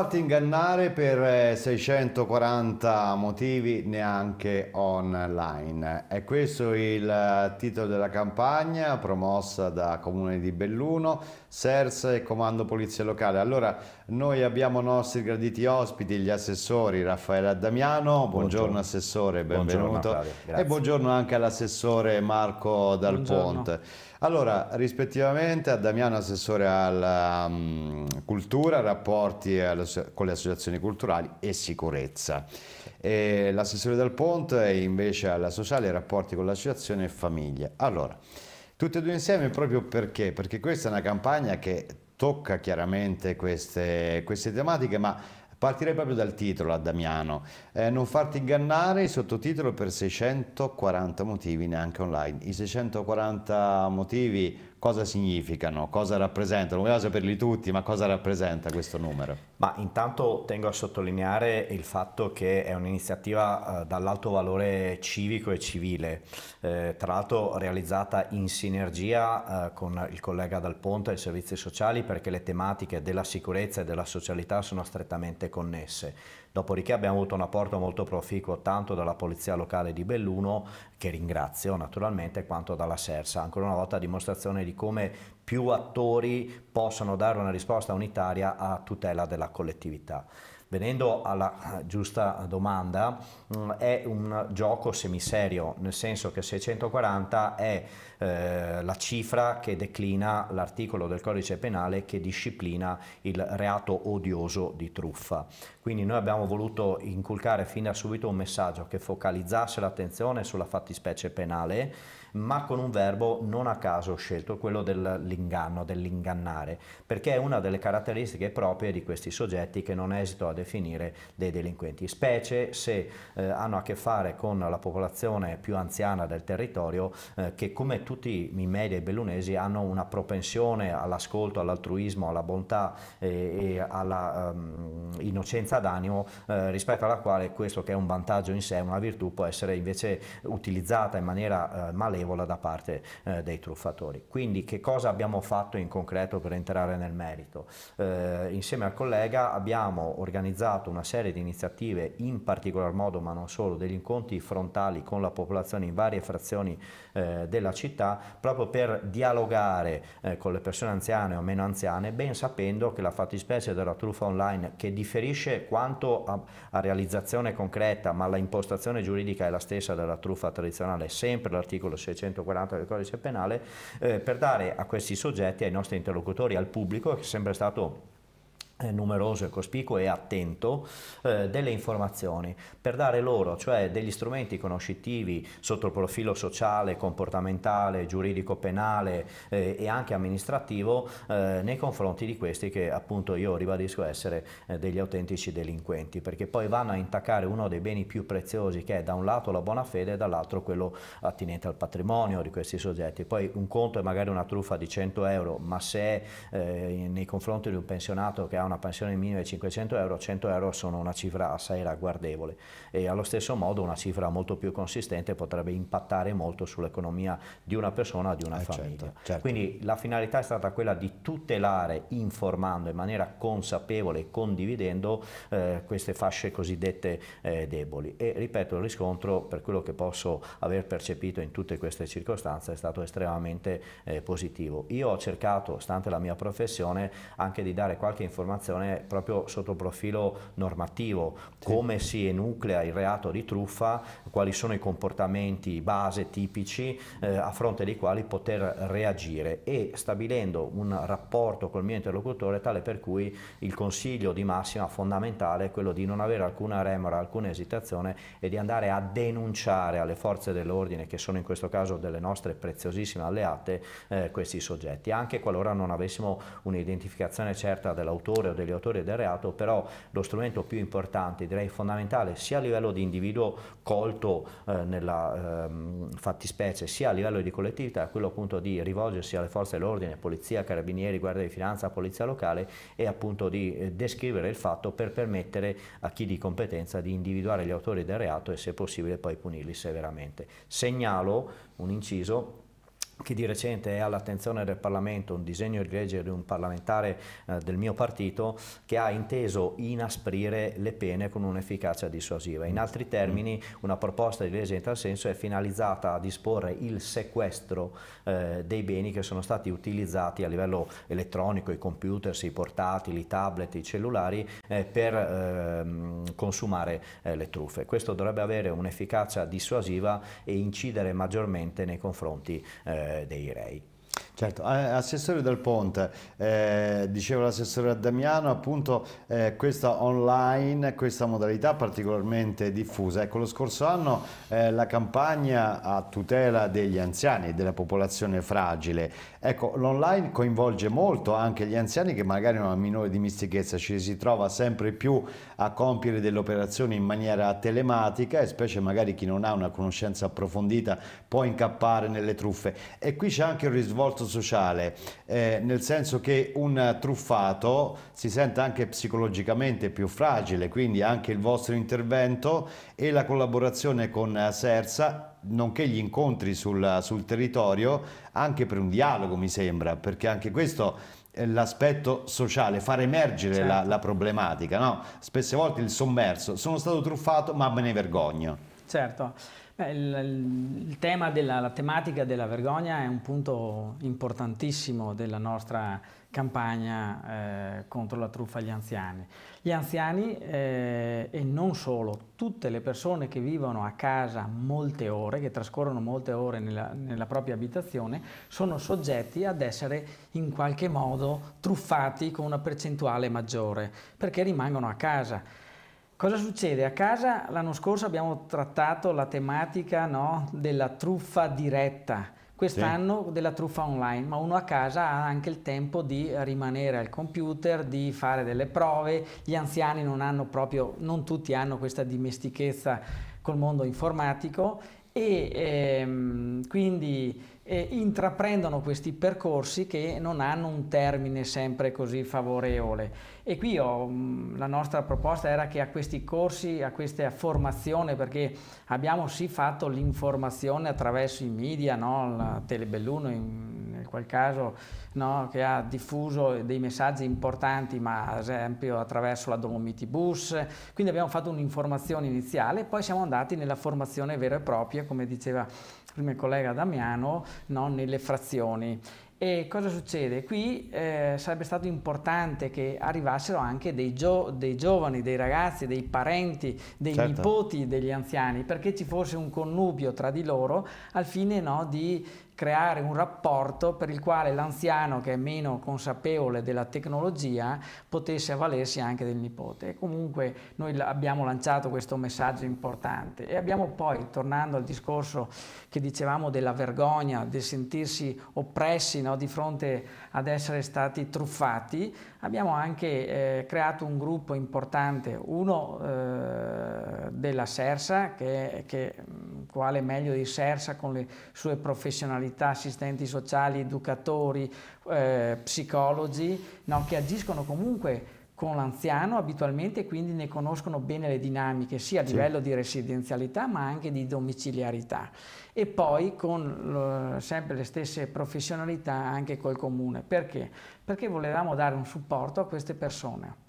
farti ingannare per 640 eh, motivi neanche online. È questo il eh, titolo della campagna promossa da Comune di Belluno, SERS e Comando Polizia Locale. Allora, noi abbiamo nostri graditi ospiti, gli assessori Raffaele Damiano, buongiorno, buongiorno assessore, benvenuto. Buongiorno, e buongiorno anche all'assessore Marco Dal Ponte. Allora, rispettivamente a Damiano assessore alla um, cultura, rapporti con le associazioni culturali e sicurezza. l'assessore del Ponte è invece alla sociale, rapporti con l'associazione e famiglia. Allora, tutte e due insieme proprio perché? Perché questa è una campagna che tocca chiaramente queste, queste tematiche, ma Partirei proprio dal titolo a Damiano. Eh, non farti ingannare, il sottotitolo per 640 motivi neanche online. I 640 motivi cosa significano, cosa rappresentano. Vogliamo saperli tutti, ma cosa rappresenta questo numero? Ma intanto tengo a sottolineare il fatto che è un'iniziativa eh, dall'alto valore civico e civile, eh, tra l'altro realizzata in sinergia eh, con il collega Dal Ponte e i servizi sociali perché le tematiche della sicurezza e della socialità sono strettamente connesse. Dopodiché abbiamo avuto un apporto molto proficuo tanto dalla Polizia Locale di Belluno, che ringrazio naturalmente, quanto dalla Sersa, ancora una volta a dimostrazione di di come più attori possano dare una risposta unitaria a tutela della collettività. Venendo alla eh, giusta domanda, mm, è un gioco semiserio, nel senso che 640 è eh, la cifra che declina l'articolo del codice penale che disciplina il reato odioso di truffa. Quindi noi abbiamo voluto inculcare fin da subito un messaggio che focalizzasse l'attenzione sulla fattispecie penale, ma con un verbo non a caso scelto, quello dell'inganno, dell'ingannare, perché è una delle caratteristiche proprie di questi soggetti che non esito a definire dei delinquenti, specie se eh, hanno a che fare con la popolazione più anziana del territorio eh, che come tutti i media e bellunesi hanno una propensione all'ascolto, all'altruismo, alla bontà e, e alla um, innocenza d'animo eh, rispetto alla quale questo che è un vantaggio in sé, una virtù, può essere invece utilizzata in maniera eh, malevola da parte eh, dei truffatori. Quindi che cosa abbiamo fatto in concreto per entrare nel merito? insieme al collega abbiamo organizzato organizzato una serie di iniziative, in particolar modo ma non solo, degli incontri frontali con la popolazione in varie frazioni eh, della città, proprio per dialogare eh, con le persone anziane o meno anziane, ben sapendo che la fattispecie della truffa online, che differisce quanto a, a realizzazione concreta, ma la impostazione giuridica è la stessa della truffa tradizionale, sempre l'articolo 640 del codice penale, eh, per dare a questi soggetti, ai nostri interlocutori, al pubblico, che è sempre stato eh, numeroso e cospicuo e attento eh, delle informazioni per dare loro, cioè degli strumenti conoscitivi sotto il profilo sociale, comportamentale, giuridico, penale eh, e anche amministrativo eh, nei confronti di questi che appunto io ribadisco essere eh, degli autentici delinquenti perché poi vanno a intaccare uno dei beni più preziosi che è da un lato la buona fede e dall'altro quello attinente al patrimonio di questi soggetti. Poi un conto è magari una truffa di 100 euro ma se eh, nei confronti di un pensionato che ha una pensione minima di 500 euro, 100 euro sono una cifra assai ragguardevole e allo stesso modo una cifra molto più consistente potrebbe impattare molto sull'economia di una persona o di una eh certo, famiglia. Certo, certo. Quindi la finalità è stata quella di tutelare informando in maniera consapevole e condividendo eh, queste fasce cosiddette eh, deboli e ripeto il riscontro per quello che posso aver percepito in tutte queste circostanze è stato estremamente eh, positivo. Io ho cercato, stante la mia professione, anche di dare qualche informazione informazione proprio sotto il profilo normativo, sì. come si enuclea il reato di truffa, quali sono i comportamenti base tipici eh, a fronte dei quali poter reagire e stabilendo un rapporto col mio interlocutore tale per cui il consiglio di massima fondamentale è quello di non avere alcuna remora, alcuna esitazione e di andare a denunciare alle forze dell'ordine che sono in questo caso delle nostre preziosissime alleate eh, questi soggetti, anche qualora non avessimo un'identificazione certa dell'autore o degli autori del reato, però lo strumento più importante, direi fondamentale, sia a livello di individuo colto eh, nella eh, fattispecie, sia a livello di collettività, è quello appunto di rivolgersi alle forze dell'ordine, polizia, carabinieri, guardia di finanza, polizia locale e appunto di eh, descrivere il fatto per permettere a chi di competenza di individuare gli autori del reato e se possibile poi punirli severamente. Segnalo un inciso che di recente è all'attenzione del Parlamento un disegno di legge di un parlamentare eh, del mio partito che ha inteso inasprire le pene con un'efficacia dissuasiva. In altri mm. termini mm. una proposta di legge in tal senso è finalizzata a disporre il sequestro eh, dei beni che sono stati utilizzati a livello elettronico, i computer, i portatili, i tablet, i cellulari eh, per ehm, consumare eh, le truffe. Questo dovrebbe avere un'efficacia dissuasiva e incidere maggiormente nei confronti eh, eh, dei Re. Certo, eh, Assessore Del Ponte, eh, dicevo l'assessore a Damiano, appunto eh, questa online, questa modalità particolarmente diffusa. Ecco, lo scorso anno eh, la campagna a tutela degli anziani e della popolazione fragile. Ecco, l'online coinvolge molto anche gli anziani che magari hanno una minore dimistichezza, ci si trova sempre più a compiere delle operazioni in maniera telematica e specie magari chi non ha una conoscenza approfondita può incappare nelle truffe. E qui c'è anche un risvolto sociale, eh, nel senso che un truffato si sente anche psicologicamente più fragile, quindi anche il vostro intervento e la collaborazione con Sersa nonché gli incontri sul, sul territorio anche per un dialogo mi sembra perché anche questo l'aspetto sociale, far emergere certo. la, la, problematica, no? Spesse volte il sommerso, sono stato truffato ma me ne vergogno. Certo il, il tema della, la tematica della vergogna è un punto importantissimo della nostra campagna eh, contro la truffa agli anziani. Gli anziani eh, e non solo, tutte le persone che vivono a casa molte ore, che trascorrono molte ore nella, nella propria abitazione, sono soggetti ad essere in qualche modo truffati con una percentuale maggiore, perché rimangono a casa. Cosa succede? A casa l'anno scorso abbiamo trattato la tematica no, della truffa diretta, quest'anno sì. della truffa online, ma uno a casa ha anche il tempo di rimanere al computer, di fare delle prove, gli anziani non hanno proprio, non tutti hanno questa dimestichezza col mondo informatico e ehm, quindi eh, intraprendono questi percorsi che non hanno un termine sempre così favorevole. E qui ho, mm, la nostra proposta era che a questi corsi, a questa formazione, perché abbiamo sì fatto l'informazione attraverso i media, no? la Telebelluno, in, quel caso no, che ha diffuso dei messaggi importanti, ma ad esempio attraverso la Dolomiti Bus. Quindi abbiamo fatto un'informazione iniziale e poi siamo andati nella formazione vera e propria, come diceva prima il collega Damiano, no, nelle frazioni. E cosa succede? Qui eh, sarebbe stato importante che arrivassero anche dei, gio dei giovani, dei ragazzi, dei parenti, dei certo. nipoti degli anziani, perché ci fosse un connubio tra di loro al fine no, di creare un rapporto per il quale l'anziano che è meno consapevole della tecnologia potesse avvalersi anche del nipote. E comunque noi abbiamo lanciato questo messaggio importante e abbiamo poi, tornando al discorso che dicevamo della vergogna, del sentirsi oppressi no, di fronte ad essere stati truffati, abbiamo anche eh, creato un gruppo importante, uno eh, della Sersa, che, che quale meglio di Sersa con le sue professionalità, assistenti sociali, educatori, eh, psicologi, no, che agiscono comunque con l'anziano abitualmente e quindi ne conoscono bene le dinamiche sia a livello sì. di residenzialità ma anche di domiciliarità e poi con eh, sempre le stesse professionalità anche col comune. Perché? Perché volevamo dare un supporto a queste persone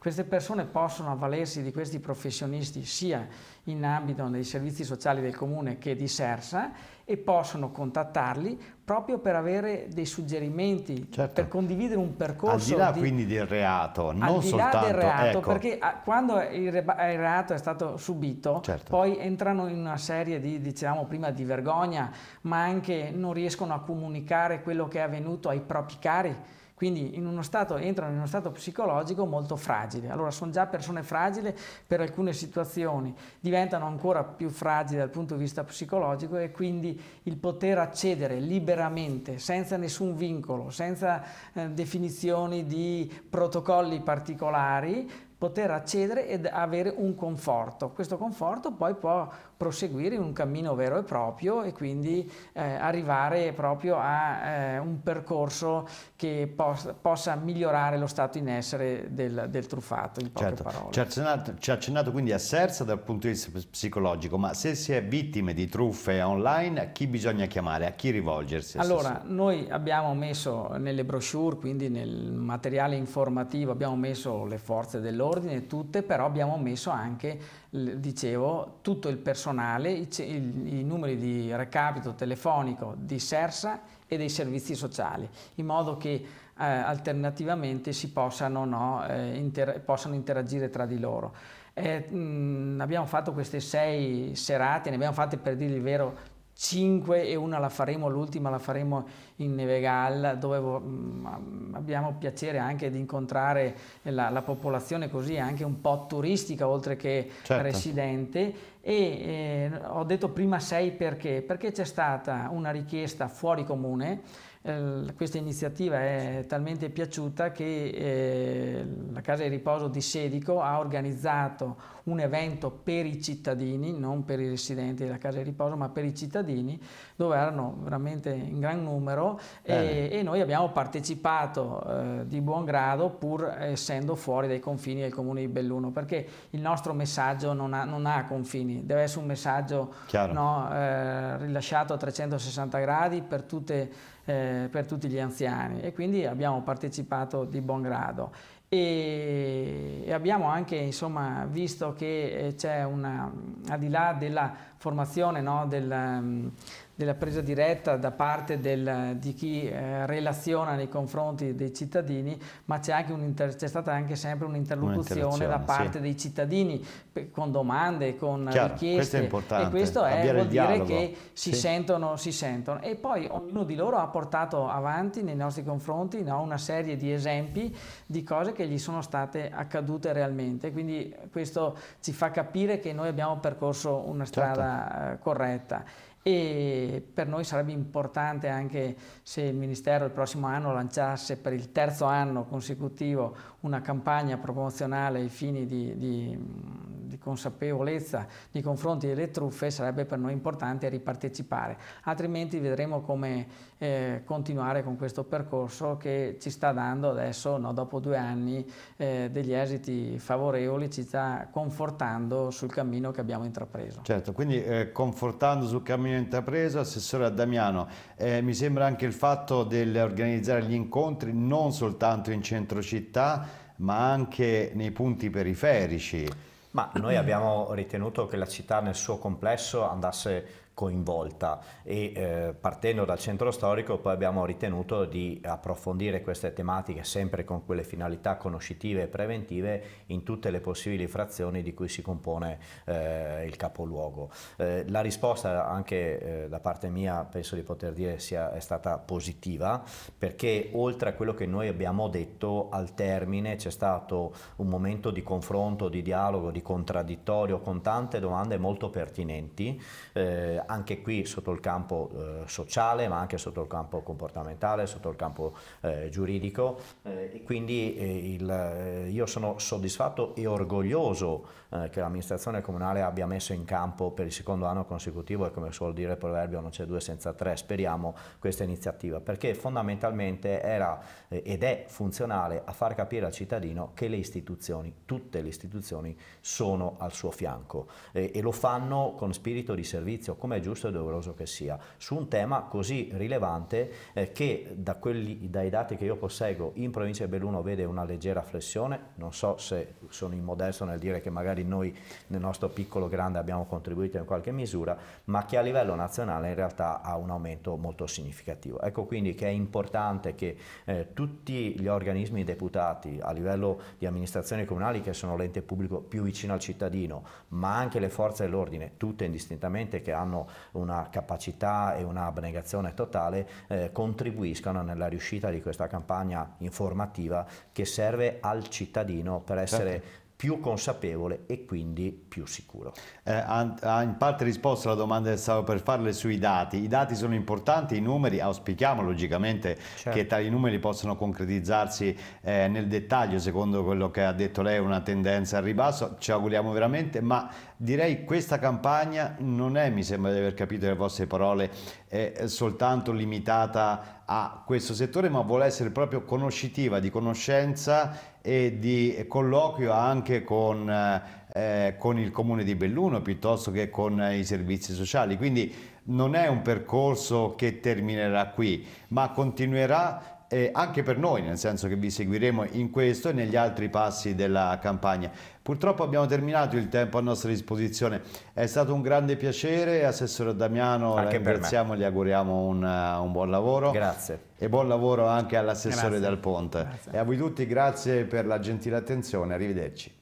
queste persone possono avvalersi di questi professionisti sia in ambito dei servizi sociali del comune che di Sersa e possono contattarli proprio per avere dei suggerimenti, certo. per condividere un percorso. Al di là di, quindi del reato, non soltanto. Al di là del reato, ecco. perché ah, quando il, reato è stato subito, certo. poi entrano in una serie di, diciamo prima, di vergogna, ma anche non riescono a comunicare quello che è avvenuto ai propri cari quindi in stato, entrano in uno stato psicologico molto fragile. Allora sono già persone fragili per alcune situazioni, diventano ancora più fragili dal punto di vista psicologico e quindi il poter accedere liberamente, senza nessun vincolo, senza eh, definizioni di protocolli particolari, poter accedere ed avere un conforto. Questo conforto poi può proseguire in un cammino vero e proprio e quindi eh, arrivare proprio a eh, un percorso che pos possa migliorare lo stato in essere del, del truffato, in poche certo. parole. Ci ha, accennato, ci ha accennato quindi a Sersa dal punto di vista psicologico, ma se si è vittime di truffe online, a chi bisogna chiamare, a chi rivolgersi? Allora, noi abbiamo messo nelle brochure, quindi nel materiale informativo, abbiamo messo le forze dell'ordine, tutte, però abbiamo messo anche dicevo, tutto il personale, i, i, numeri di recapito telefonico di Sersa e dei servizi sociali, in modo che eh, alternativamente si possano, no, eh, inter possano interagire tra di loro. Eh, mh, abbiamo fatto queste sei serate, ne abbiamo fatte per dire il vero 5 e una la faremo, l'ultima la faremo in Nevegal, dove mm, abbiamo piacere anche di incontrare la, la popolazione così anche un po' turistica oltre che certo. residente e eh, ho detto prima 6 perché? Perché c'è stata una richiesta fuori comune eh, questa iniziativa è talmente piaciuta che eh, la Casa di Riposo di Sedico ha organizzato un evento per i cittadini, non per i residenti della Casa di Riposo, ma per i cittadini, dove erano veramente in gran numero e, e, noi abbiamo partecipato eh, di buon grado pur essendo fuori dai confini del Comune di Belluno, perché il nostro messaggio non ha, non ha confini, deve essere un messaggio no, rilasciato a 360 gradi per tutte le eh, per tutti gli anziani e quindi abbiamo partecipato di buon grado e, e abbiamo anche insomma, visto che eh, c'è una, al di là della formazione no, del, della presa diretta da parte del, di chi eh, relaziona nei confronti dei cittadini, ma c'è, stata anche sempre un'interlocuzione da parte sì. dei cittadini con domande, con Chiaro, richieste. Questo e questo è, vuol dire che si, sì. sentono, si sentono. E poi ognuno di loro ha portato avanti nei nostri confronti no, una serie di esempi di cose che gli sono state accadute realmente. Quindi questo ci fa capire che noi abbiamo percorso una certo. strada certo. corretta e per noi sarebbe importante anche se il Ministero il prossimo anno lanciasse per il terzo anno consecutivo una campagna promozionale ai fini di, di di consapevolezza nei confronti delle truffe sarebbe per noi importante ripartecipare, altrimenti vedremo come eh, continuare con questo percorso che ci sta dando adesso, no, dopo due anni, eh, degli esiti favorevoli, ci sta confortando sul cammino che abbiamo intrapreso. Certo, quindi eh, confortando sul cammino intrapreso, Assessore Damiano, eh, mi sembra anche il fatto di organizzare gli incontri non soltanto in centro città, ma anche nei punti periferici. Ma noi abbiamo ritenuto che la città nel suo complesso andasse coinvolta e eh, partendo dal centro storico poi abbiamo ritenuto di approfondire queste tematiche sempre con quelle finalità conoscitive e preventive in tutte le possibili frazioni di cui si compone eh, il capoluogo. Eh, la risposta anche eh, da parte mia penso di poter dire sia, è stata positiva perché oltre a quello che noi abbiamo detto al termine c'è stato un momento di confronto, di dialogo, di contraddittorio con tante domande molto pertinenti eh, anche qui sotto il campo eh, sociale, ma anche sotto il campo comportamentale, sotto il campo eh, giuridico. Eh, quindi eh, il, eh, io sono soddisfatto e orgoglioso eh, che l'amministrazione comunale abbia messo in campo per il secondo anno consecutivo e come suol dire il proverbio non c'è due senza tre, speriamo questa iniziativa, perché fondamentalmente era ed è funzionale a far capire al cittadino che le istituzioni, tutte le istituzioni, sono al suo fianco e lo fanno con spirito di servizio, come giusto e doveroso che sia, su un tema così rilevante eh, che da quelli, dai dati che io posseggo in provincia di Belluno vede una leggera flessione, non so se sono immodesto nel dire che magari noi nel nostro piccolo grande abbiamo contribuito in qualche misura, ma che a livello nazionale in realtà ha un aumento molto significativo. Ecco quindi che è importante che eh, tutti gli organismi deputati a livello di amministrazioni comunali, che sono l'ente pubblico più vicino al cittadino, ma anche le forze dell'ordine, tutte indistintamente che hanno hanno una capacità e un'abnegazione totale eh, contribuiscano nella riuscita di questa campagna informativa che serve al cittadino per essere certo più consapevole e quindi più sicuro. Eh, ha, in parte risposto alla domanda che stavo per farle sui dati. I dati sono importanti, i numeri, auspichiamo logicamente certo. che tali numeri possano concretizzarsi eh, nel dettaglio, secondo quello che ha detto lei, una tendenza al ribasso, ci auguriamo veramente, ma direi questa campagna non è, mi sembra di aver capito le vostre parole, eh, soltanto limitata a questo settore, ma vuole essere proprio conoscitiva, di conoscenza e di colloquio anche con, eh, eh, con, il comune di Belluno piuttosto che con eh, i servizi sociali. Quindi non è un percorso che terminerà qui, ma continuerà eh, anche per noi, nel senso che vi seguiremo in questo e negli altri passi della campagna. Purtroppo abbiamo terminato il tempo a nostra disposizione, è stato un grande piacere, Assessore Damiano, anche ringraziamo e gli auguriamo un, uh, un, buon lavoro. Grazie. E buon lavoro anche all'Assessore Dal Ponte. Grazie. E a voi tutti grazie per la gentile attenzione, arrivederci.